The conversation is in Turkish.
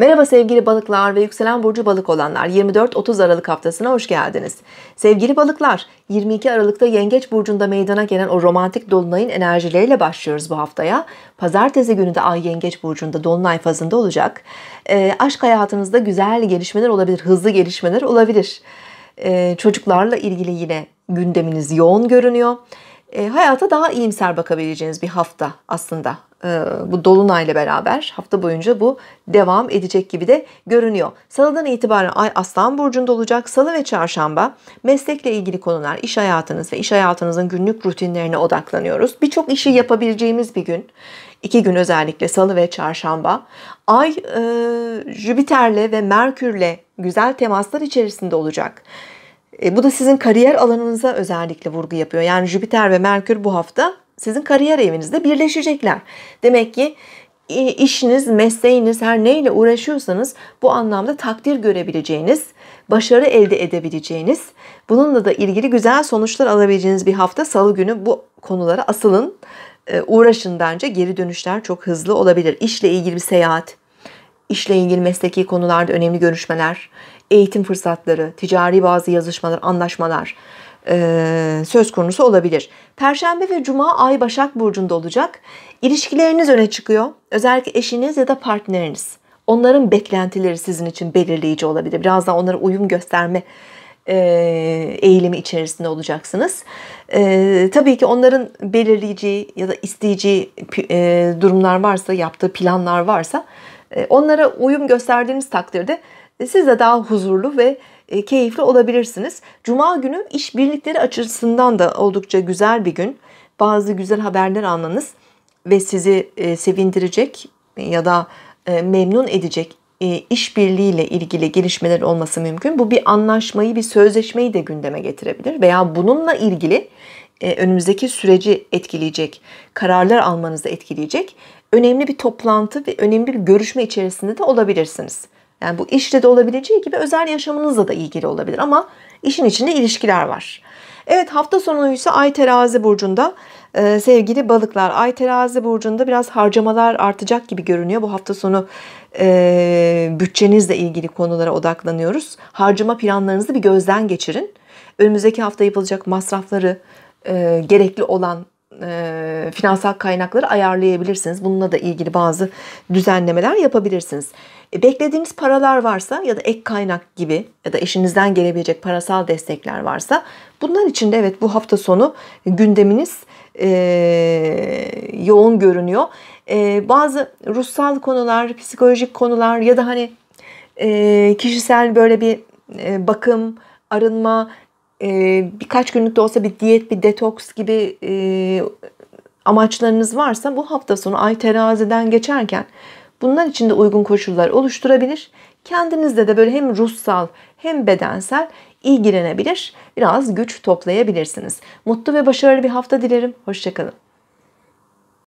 Merhaba sevgili balıklar ve yükselen burcu balık olanlar. 24-30 Aralık haftasına hoş geldiniz. Sevgili balıklar, 22 Aralık'ta Yengeç burcunda meydana gelen o romantik dolunayın enerjileriyle başlıyoruz bu haftaya. Pazartesi günü de Ay Yengeç burcunda dolunay fazında olacak. E, aşk hayatınızda güzel gelişmeler olabilir, hızlı gelişmeler olabilir. E, çocuklarla ilgili yine gündeminiz yoğun görünüyor e, hayata daha iyimser bakabileceğiniz bir hafta aslında e, bu dolunayla beraber hafta boyunca bu devam edecek gibi de görünüyor. Salıdan itibaren Ay Aslan burcunda olacak. Salı ve çarşamba meslekle ilgili konular, iş hayatınız ve iş hayatınızın günlük rutinlerine odaklanıyoruz. Birçok işi yapabileceğimiz bir gün. İki gün özellikle salı ve çarşamba. Ay e, Jüpiter'le ve Merkür'le güzel temaslar içerisinde olacak. E, bu da sizin kariyer alanınıza özellikle vurgu yapıyor. Yani Jüpiter ve Merkür bu hafta sizin kariyer evinizde birleşecekler. Demek ki e, işiniz, mesleğiniz, her neyle uğraşıyorsanız bu anlamda takdir görebileceğiniz, başarı elde edebileceğiniz, bununla da ilgili güzel sonuçlar alabileceğiniz bir hafta salı günü bu konulara asılın e, uğraşın bence geri dönüşler çok hızlı olabilir. İşle ilgili bir seyahat, işle ilgili mesleki konularda önemli görüşmeler, eğitim fırsatları, ticari bazı yazışmalar, anlaşmalar e, söz konusu olabilir. Perşembe ve Cuma ay Başak Burcu'nda olacak. İlişkileriniz öne çıkıyor. Özellikle eşiniz ya da partneriniz. Onların beklentileri sizin için belirleyici olabilir. Biraz daha onlara uyum gösterme e, eğilimi içerisinde olacaksınız. E, tabii ki onların belirleyici ya da isteyici durumlar varsa, yaptığı planlar varsa e, onlara uyum gösterdiğiniz takdirde e, siz de daha huzurlu ve e, keyifli olabilirsiniz. Cuma günü iş birlikleri açısından da oldukça güzel bir gün. Bazı güzel haberler almanız ve sizi sevindirecek ya da memnun edecek işbirliğiyle ilgili gelişmeler olması mümkün. Bu bir anlaşmayı, bir sözleşmeyi de gündeme getirebilir veya bununla ilgili önümüzdeki süreci etkileyecek, kararlar almanızı etkileyecek önemli bir toplantı ve önemli bir görüşme içerisinde de olabilirsiniz. Yani bu işle de olabileceği gibi özel yaşamınızla da ilgili olabilir ama işin içinde ilişkiler var. Evet hafta sonu ise Ay Terazi burcunda e, sevgili balıklar Ay Terazi burcunda biraz harcamalar artacak gibi görünüyor. Bu hafta sonu e, bütçenizle ilgili konulara odaklanıyoruz. Harcama planlarınızı bir gözden geçirin. Önümüzdeki hafta yapılacak masrafları e, gerekli olan e, finansal kaynakları ayarlayabilirsiniz. Bununla da ilgili bazı düzenlemeler yapabilirsiniz. E, beklediğiniz paralar varsa ya da ek kaynak gibi ya da eşinizden gelebilecek parasal destekler varsa bunlar için de evet bu hafta sonu gündeminiz e, yoğun görünüyor. E, bazı ruhsal konular, psikolojik konular ya da hani e, kişisel böyle bir e, bakım, arınma e, birkaç günlük de olsa bir diyet, bir detoks gibi e, amaçlarınız varsa bu hafta sonu ay teraziden geçerken bunlar için de uygun koşullar oluşturabilir. Kendinizde de böyle hem ruhsal hem bedensel ilgilenebilir, biraz güç toplayabilirsiniz. Mutlu ve başarılı bir hafta dilerim. Hoşçakalın.